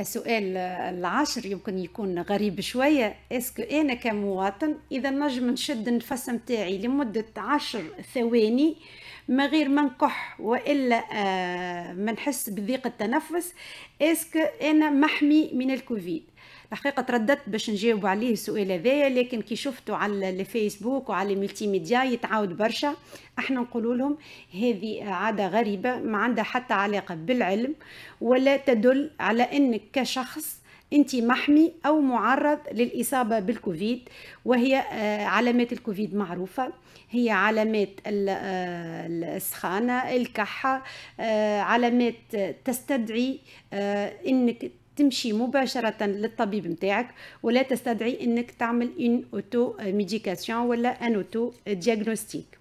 السؤال العاشر يمكن يكون غريب شوية اسكو أنا كمواطن إذا نجم نشد النفس متاعي لمدة عشر ثواني ما غير ما نكح وإلا آه، ما نحس بضيق التنفس اسكو أنا محمي من الكوفيد الحقيقه ترددت باش نجاوب عليه السؤال هذايا لكن كي شفته على الفيسبوك وعلى الملتي ميديا يتعاود برشا احنا نقول لهم هذه عاده غريبه ما عندها حتى علاقه بالعلم ولا تدل على انك كشخص انت محمي او معرض للاصابه بالكوفيد وهي آه، علامات الكوفيد معروفه هي علامات آه، السخانه الكحه آه، علامات تستدعي انك تمشي مباشرة للطبيب نتاعك ولا تستدعي انك تعمل ان اوتو ميديكاسيون ولا ان اوتو دياغنوستيك